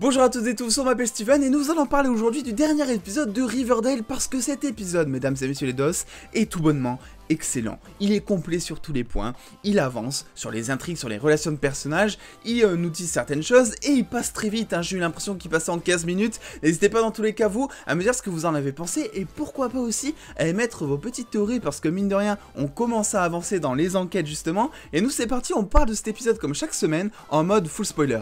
Bonjour à toutes et tous, on m'appelle Steven et nous allons parler aujourd'hui du dernier épisode de Riverdale parce que cet épisode, mesdames et messieurs les dos, est tout bonnement excellent. Il est complet sur tous les points, il avance sur les intrigues, sur les relations de personnages, il euh, nous dit certaines choses et il passe très vite. Hein, j'ai eu l'impression qu'il passait en 15 minutes. N'hésitez pas dans tous les cas, vous, à me dire ce que vous en avez pensé et pourquoi pas aussi à émettre vos petites théories parce que mine de rien, on commence à avancer dans les enquêtes justement. Et nous, c'est parti, on parle de cet épisode comme chaque semaine en mode full spoiler.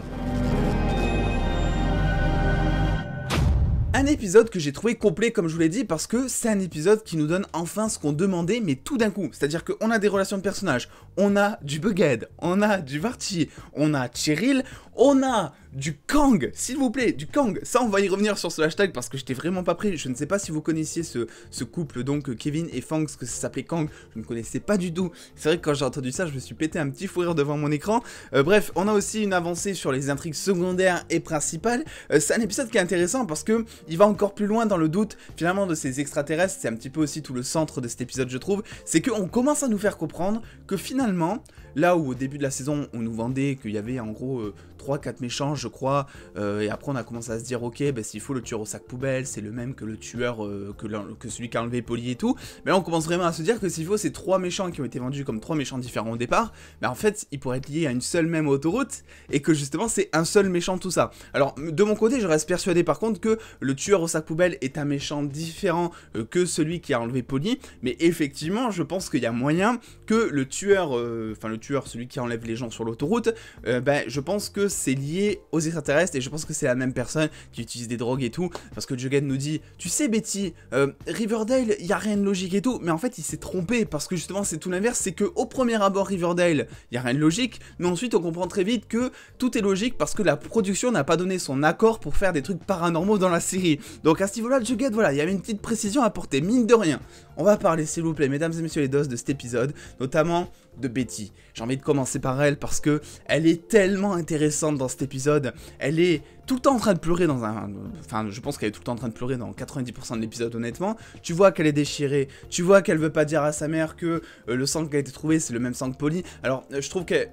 épisode que j'ai trouvé complet comme je vous l'ai dit parce que c'est un épisode qui nous donne enfin ce qu'on demandait mais tout d'un coup. C'est-à-dire qu'on a des relations de personnages, on a du Bughead, on a du Varty, on a Cheryl, on a du Kang, s'il vous plaît, du Kang. Ça, on va y revenir sur ce hashtag parce que je j'étais vraiment pas prêt. Je ne sais pas si vous connaissiez ce, couple, donc euh, Kevin et ce que ça s'appelait Kang. Je ne connaissais pas du tout. C'est vrai que quand j'ai entendu ça, je me suis pété un petit fou rire devant mon écran. Euh, bref, on a aussi une avancée sur les intrigues secondaires et principales. Euh, c'est un épisode qui est intéressant parce que il va encore plus loin dans le doute, finalement, de ces extraterrestres. C'est un petit peu aussi tout le centre de cet épisode, je trouve. C'est qu'on commence à nous faire comprendre que finalement, là où au début de la saison, on nous vendait qu'il y avait en gros 3-4 méchants, je crois. Euh, et après, on a commencé à se dire, ok, ben s'il faut le tueur au sac poubelle, c'est le même que le tueur, euh, que, celui qui a enlevé Polly et tout. Mais là, on commence vraiment à se dire que s'il faut ces trois méchants qui ont été vendus comme trois méchants différents au départ, mais ben, en fait, ils pourraient être liés à une seule même autoroute et que justement, c'est un seul méchant tout ça. Alors, de mon côté, je reste persuadé par contre que le tueur au sac poubelle est un méchant différent euh, que celui qui a enlevé Polly. Mais effectivement, je pense qu'il y a moyen que le tueur, enfin le tueur, celui qui enlève les gens sur l'autoroute, ben je pense que c'est lié aux extraterrestres et je pense que c'est la même personne qui utilise des drogues et tout. Parce que Jughead nous dit, tu sais Betty, euh, Riverdale, il y a rien de logique et tout. Mais en fait, il s'est trompé parce que justement, c'est tout l'inverse. C'est que au premier abord, Riverdale, il y a rien de logique. Mais ensuite, on comprend très vite que tout est logique parce que la production n'a pas donné son accord pour faire des trucs paranormaux dans la série. Donc à ce niveau-là, Jughead, voilà, il y avait une petite précision à apporter, mine de rien. On va parler, s'il vous plaît, mesdames et messieurs les dos de cet épisode, notamment de Betty. J'ai envie de commencer par elle parce que elle est tellement intéressante dans cet épisode, elle est tout le temps en train de pleurer dans un... Enfin, je pense qu'elle est tout le temps en train de pleurer dans 90% de l'épisode, honnêtement. Tu vois qu'elle est déchirée, tu vois qu'elle veut pas dire à sa mère que euh, le sang qu'elle a été trouvé, c'est le même sang que Polly. Alors, euh, je trouve qu'elle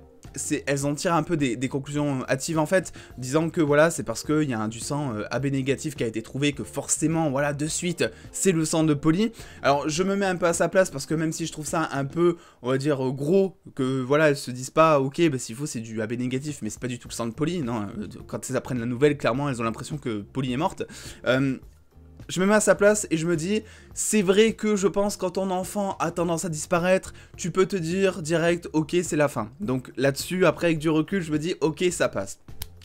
elles en tirent un peu des, conclusions hâtives en fait, disant que voilà, c'est parce qu'il y a un, du sang euh, AB négatif qui a été trouvé que forcément, voilà, de suite, c'est le sang de Polly. Alors, je me mets un peu à sa place parce que même si je trouve ça un peu, on va dire, gros, que voilà, elles se disent pas, ok, bah, s'il faut, c'est du AB négatif, mais c'est pas du tout le sang de Polly, non, euh, quand elles apprennent la nouvelle, clairement, elles ont l'impression que Polly est morte. Euh, je me mets à sa place et je me dis, c'est vrai que je pense quand ton enfant a tendance à disparaître, tu peux te dire direct, ok, c'est la fin. Donc là-dessus, après avec du recul, je me dis, ok, ça passe.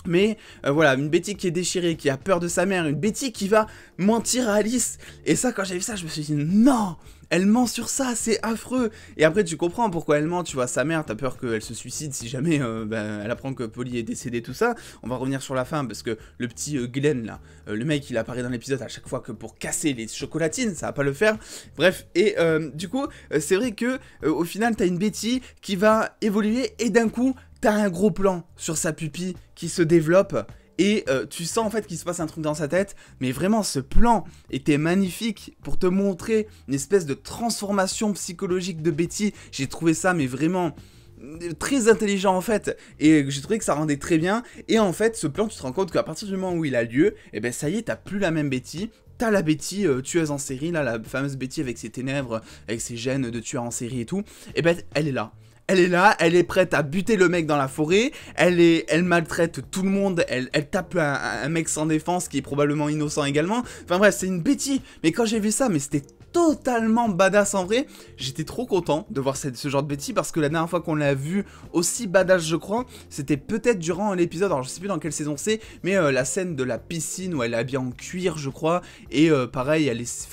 Mais euh, voilà, une Betty qui est déchirée, qui a peur de sa mère, une Betty qui va mentir à Alice. Et ça, quand j'ai vu ça, je me suis dit, non elle ment sur ça, c'est affreux. Et après, tu comprends pourquoi elle ment, tu vois, sa mère, t'as peur qu'elle se suicide si jamais euh, bah, elle apprend que Polly est décédée, tout ça. On va revenir sur la fin parce que le petit Glen, euh, Glenn, là, euh, le mec, il apparaît dans l'épisode à chaque fois que pour casser les chocolatines, ça va pas le faire. Bref, et du coup, c'est vrai que au final, t'as une bêtise qui va évoluer et d'un coup, t'as un gros plan sur sa pupille qui se développe et euh, tu sens en fait qu'il se passe un truc dans sa tête, mais vraiment ce plan était magnifique pour te montrer une espèce de transformation psychologique de Betty. J'ai trouvé ça mais vraiment euh, très intelligent en fait et j'ai trouvé que ça rendait très bien et en fait ce plan tu te rends compte qu'à partir du moment où il a lieu et eh ben ça y est t'as plus la même Betty t'as la Betty euh, tueuse en série là la fameuse Betty avec ses ténèbres avec ses gènes de tueur en série et tout et eh ben elle est là elle est là, elle est prête à buter le mec dans la forêt, elle, est, elle maltraite tout le monde, elle, tape un, mec sans défense qui est probablement innocent également. Enfin bref, c'est une bêtise. Mais quand j'ai vu ça, mais c'était totalement badass en vrai. J'étais trop content de voir ce, ce genre de bêtise parce que la dernière fois qu'on l'a vu aussi badass je crois, c'était peut-être durant l'épisode, alors je sais plus dans quelle saison c'est, mais euh, la scène de la piscine où elle est habillée en cuir je crois, et euh, pareil elle est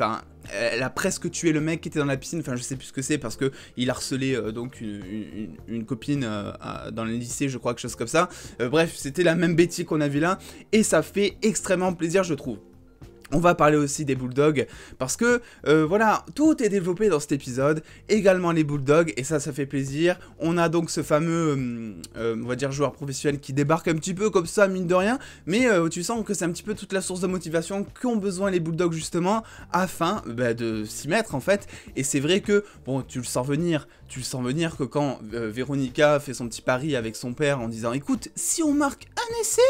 elle a presque tué le mec qui était dans la piscine, enfin je sais plus ce que c'est parce que il harcelait euh, donc une, copine euh, dans le lycée, je crois, quelque chose comme ça. Euh, bref, c'était la même bêtise qu'on a vu là et ça fait extrêmement plaisir, je trouve. On va parler aussi des Bulldogs parce que euh, voilà, tout est développé dans cet épisode, également les Bulldogs et ça ça fait plaisir. On a donc ce fameux euh, euh, on va dire joueur professionnel qui débarque un petit peu comme ça mine de rien, mais tu sens que c'est un petit peu toute la source de motivation qu'ont besoin les Bulldogs justement afin bah, de s'y mettre en fait et c'est vrai que bon, tu le sens venir, tu le sens venir que quand Véronica fait son petit pari avec son père en disant "Écoute, si on marque un essai,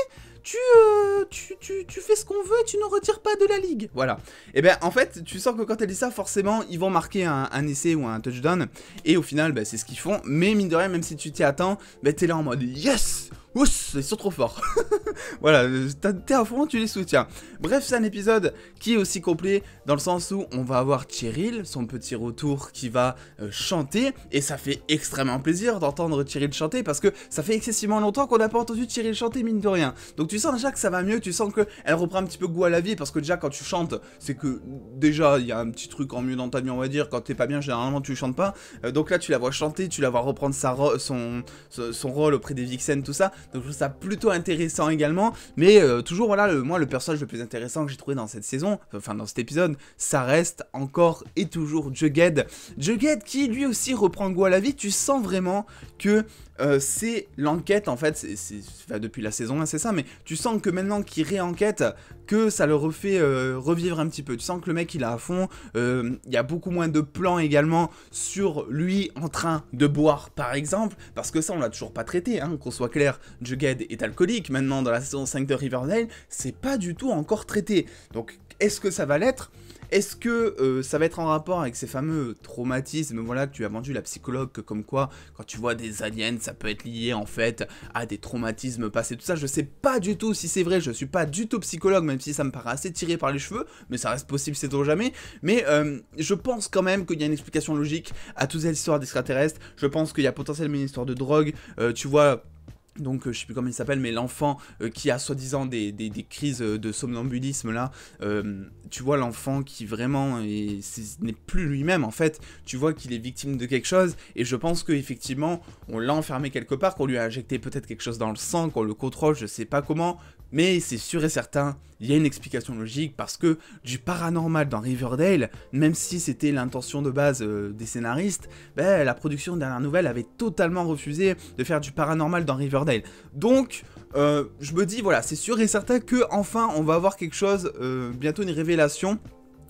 tu, euh, tu, tu, tu, fais ce qu'on veut et tu ne retires pas de la ligue. Voilà. Et eh bien en fait, tu sens que quand elle dit ça, forcément, ils vont marquer un, essai ou un touchdown. Et au final, ben, c'est ce qu'ils font. Mais mine de rien, même si tu t'y attends, bah, t'es là en mode yes! ouf, ils sont trop forts voilà, euh, t'es à fond, tu les soutiens. Bref, c'est un épisode qui est aussi complet dans le sens où on va avoir Cheryl, son petit retour qui va euh, chanter. Et ça fait extrêmement plaisir d'entendre Cheryl chanter parce que ça fait excessivement longtemps qu'on n'a pas entendu Cheryl chanter, mine de rien. Donc tu sens déjà que ça va mieux, tu sens qu'elle reprend un petit peu goût à la vie parce que déjà quand tu chantes, c'est que déjà il y a un petit truc en mieux dans ta vie, on va dire. Quand t'es pas bien, généralement tu chantes pas. Euh, donc là, tu la vois chanter, tu la vois reprendre sa son, son, rôle auprès des Vixen, tout ça. Donc je trouve ça plutôt intéressant également mais euh, toujours, voilà, le, moi, le personnage le plus intéressant que j'ai trouvé dans cette saison, enfin dans cet épisode, ça reste encore et toujours Jughead. Jughead qui lui aussi reprend goût à la vie. Tu sens vraiment que euh, c'est l'enquête en fait, c'est depuis la saison 1 c'est ça, mais tu sens que maintenant qu'il réenquête, que ça le refait euh, revivre un petit peu, tu sens que le mec il a à fond, euh, il y a beaucoup moins de plans également sur lui en train de boire par exemple, parce que ça on l'a toujours pas traité, hein. qu'on soit clair, Jughead est alcoolique maintenant dans la saison 5 de Riverdale, c'est pas du tout encore traité, donc est-ce que ça va l'être est-ce que euh, ça va être en rapport avec ces fameux traumatismes voilà, que tu as vendu la psychologue, comme quoi quand tu vois des aliens, ça peut être lié en fait à des traumatismes passés, tout ça Je sais pas du tout si c'est vrai, je suis pas du tout psychologue, même si ça me paraît assez tiré par les cheveux, mais ça reste possible, c'est trop jamais. Mais euh, je pense quand même qu'il y a une explication logique à toutes ces histoires d'extraterrestres. Je pense qu'il y a potentiellement une histoire de drogue, euh, tu vois donc euh, je sais plus comment il s'appelle, mais l'enfant euh, qui a soi-disant des, crises de somnambulisme là, euh, tu vois l'enfant qui vraiment n'est plus lui-même en fait, tu vois qu'il est victime de quelque chose et je pense qu'effectivement on l'a enfermé quelque part, qu'on lui a injecté peut-être quelque chose dans le sang, qu'on le contrôle, je sais pas comment, mais c'est sûr et certain, il y a une explication logique parce que du paranormal dans Riverdale, même si c'était l'intention de base euh, des scénaristes, ben, la production de Dernière Nouvelle avait totalement refusé de faire du paranormal dans Riverdale. Donc, euh, je me dis, voilà, c'est sûr et certain que enfin on va avoir quelque chose, euh, bientôt une révélation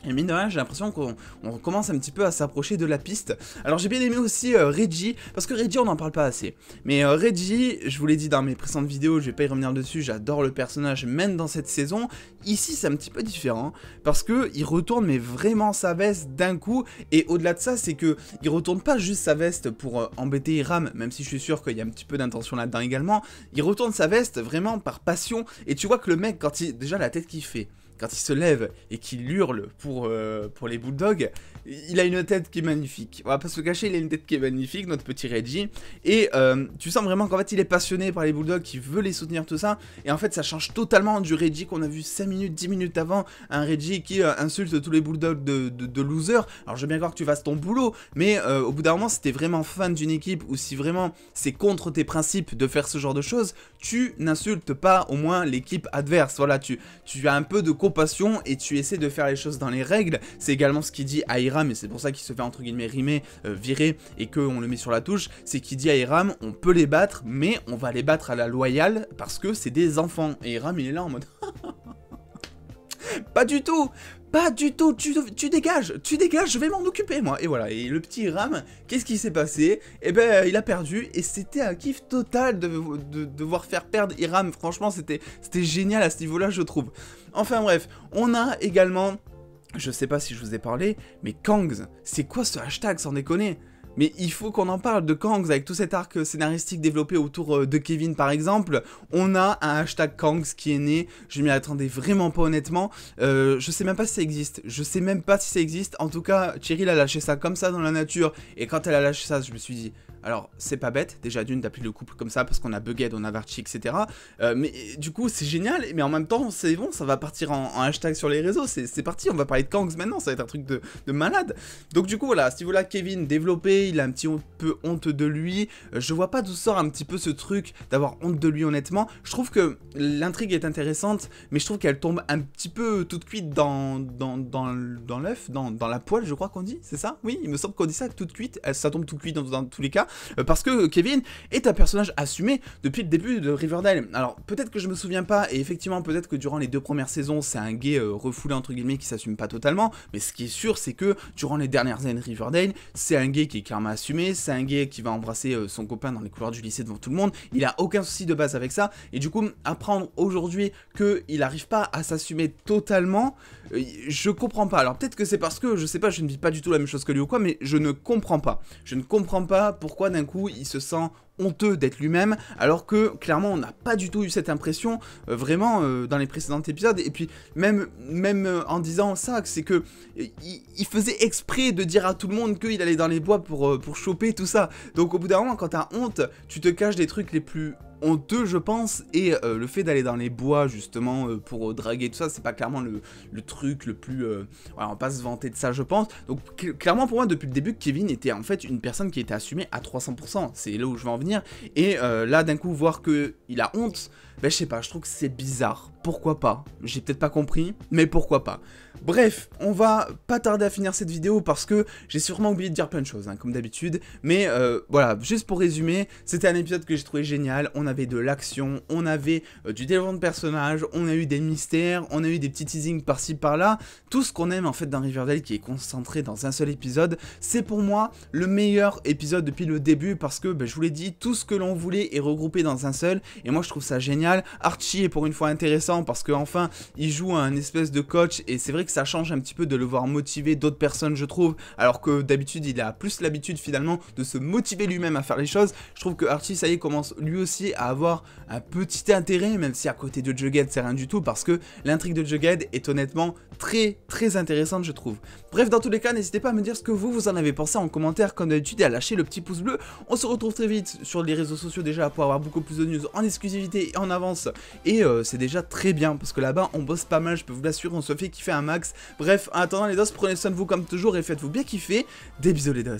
et mine de rien, j'ai l'impression qu'on commence un petit peu à s'approcher de la piste. Alors j'ai bien aimé aussi euh, Reggie, parce que Reggie on n'en parle pas assez. Mais euh, Reggie, je vous l'ai dit dans mes précédentes vidéos, je vais pas y revenir dessus, j'adore le personnage même dans cette saison. Ici c'est un petit peu différent, parce que il retourne mais vraiment sa veste d'un coup, et au-delà de ça c'est que il retourne pas juste sa veste pour euh, embêter Iram, même si je suis sûr qu'il y a un petit peu d'intention là-dedans également, il retourne sa veste vraiment par passion, et tu vois que le mec quand il... déjà la tête qu'il fait, quand il se lève et qu'il hurle pour, euh, pour les Bulldogs, il a une tête qui est magnifique. On va pas se cacher, il a une tête qui est magnifique, notre petit Reggie. Et euh, tu sens vraiment qu'en fait, il est passionné par les Bulldogs, qu'il veut les soutenir, tout ça. Et en fait, ça change totalement du Reggie qu'on a vu 5 minutes, 10 minutes avant. Un Reggie qui euh, insulte tous les Bulldogs de, de, loser. Alors, je veux bien croire que tu fasses ton boulot, mais au bout d'un moment, si t'es vraiment fan d'une équipe ou si vraiment c'est contre tes principes de faire ce genre de choses, tu n'insultes pas au moins l'équipe adverse. Voilà, tu, tu as un peu de passion et tu essaies de faire les choses dans les règles. C'est également ce qu'il dit à Hiram, et c'est pour ça qu'il se fait entre guillemets rimer, viré euh, virer, et qu'on le met sur la touche. C'est qu'il dit à Hiram, on peut les battre, mais on va les battre à la loyale parce que c'est des enfants. Et Hiram, il est là en mode... Pas du tout pas du tout, tu, dégages, tu dégages, je vais m'en occuper moi. Et voilà, et le petit Ram, qu'est-ce qui s'est passé Eh ben, il a perdu et c'était un kiff total de, devoir faire perdre Iram. Franchement, c'était génial à ce niveau-là, je trouve. Enfin bref, on a également, je sais pas si je vous ai parlé, mais Kangs, c'est quoi ce hashtag sans déconner mais il faut qu'on en parle de Kangs avec tout cet arc euh, scénaristique développé autour euh, de Kevin par exemple. On a un hashtag Kangs qui est né, je m'y attendais vraiment pas honnêtement. Euh, je sais même pas si ça existe, je sais même pas si ça existe. En tout cas, Thierry l'a lâché ça comme ça dans la nature et quand elle a lâché ça, je me suis dit alors, c'est pas bête, déjà d'une, d'appeler le couple comme ça parce qu'on a Bugged, on a Varchi, etc. Euh, mais du coup, c'est génial, mais en même temps, c'est bon, ça va partir en, hashtag sur les réseaux, c'est parti, on va parler de Kangs maintenant, ça va être un truc de, de malade. Donc, du coup, voilà, si vous là Kevin, développé, il a un petit peu honte de lui. Euh, je vois pas d'où sort un petit peu ce truc d'avoir honte de lui, honnêtement. Je trouve que l'intrigue est intéressante, mais je trouve qu'elle tombe un petit peu toute cuite dans, dans, dans, dans l'œuf, dans, la poêle, je crois qu'on dit, c'est ça Oui, il me semble qu'on dit ça tout toute cuite, ça tombe tout dans dans tous les cas. Euh, parce que Kevin est un personnage assumé depuis le début de Riverdale. Alors peut-être que je me souviens pas, et effectivement peut-être que durant les deux premières saisons, c'est un gay euh, refoulé entre guillemets qui s'assume pas totalement, mais ce qui est sûr, c'est que durant les dernières années Riverdale, c'est un gay qui est clairement assumé, c'est un gay qui va embrasser euh, son copain dans les couloirs du lycée devant tout le monde, il a aucun souci de base avec ça, et du coup apprendre aujourd'hui qu'il arrive pas à s'assumer totalement, je comprends pas. Alors peut-être que c'est parce que, je sais pas, je ne vis pas du tout la même chose que lui ou quoi, mais je ne comprends pas. Je ne comprends pas pourquoi d'un coup il se sent honteux d'être lui-même, alors que clairement on n'a pas du tout eu cette impression euh, vraiment euh, dans les précédents épisodes. Et puis même, même euh, en disant ça, c'est que il, faisait exprès de dire à tout le monde qu'il allait dans les bois pour, pour choper tout ça. Donc au bout d'un moment, quand t'as honte, tu te caches des trucs les plus honteux, je pense, et euh, le fait d'aller dans les bois, justement, euh, pour euh, draguer, tout ça, c'est pas clairement le, truc le plus... Voilà, on va pas se vanter de ça, je pense. Donc, clairement, pour moi, depuis le début, Kevin était en fait une personne qui était assumée à 300%. C'est là où je vais en venir. Et là, d'un coup, voir qu'il a honte... Bah, je sais pas, je trouve que c'est bizarre. Pourquoi pas J'ai peut-être pas compris, mais pourquoi pas Bref, on va pas tarder à finir cette vidéo parce que j'ai sûrement oublié de dire plein de choses, hein, comme d'habitude. Mais euh, voilà, juste pour résumer, c'était un épisode que j'ai trouvé génial. On avait de l'action, on avait euh, du développement de personnages, on a eu des mystères, on a eu des petits teasings par-ci par-là. Tout ce qu'on aime en fait dans Riverdale qui est concentré dans un seul épisode, c'est pour moi le meilleur épisode depuis le début parce que, ben, je vous l'ai dit, tout ce que l'on voulait est regroupé dans un seul. Et moi je trouve ça génial Archie est pour une fois intéressant parce qu'enfin, il joue un espèce de coach et c'est vrai que ça change un petit peu de le voir motiver d'autres personnes, je trouve. Alors que d'habitude, il a plus l'habitude finalement de se motiver lui-même à faire les choses. Je trouve que Archie, ça y est, commence lui aussi à avoir un petit intérêt, même si à côté de Jughead, c'est rien du tout parce que l'intrigue de Jughead est honnêtement très très intéressante, je trouve. Bref, dans tous les cas, n'hésitez pas à me dire ce que vous, vous en avez pensé en commentaire, comme d'habitude, et à lâcher le petit pouce bleu. On se retrouve très vite sur les réseaux sociaux déjà pour avoir beaucoup plus de news en exclusivité et en avant avance. Et euh, c'est déjà très bien, parce que là-bas, on bosse pas mal, je peux vous l'assurer, on se fait kiffer un max. Bref, en attendant les DOS, prenez soin de vous comme toujours et faites-vous bien kiffer. Des bisous les dos.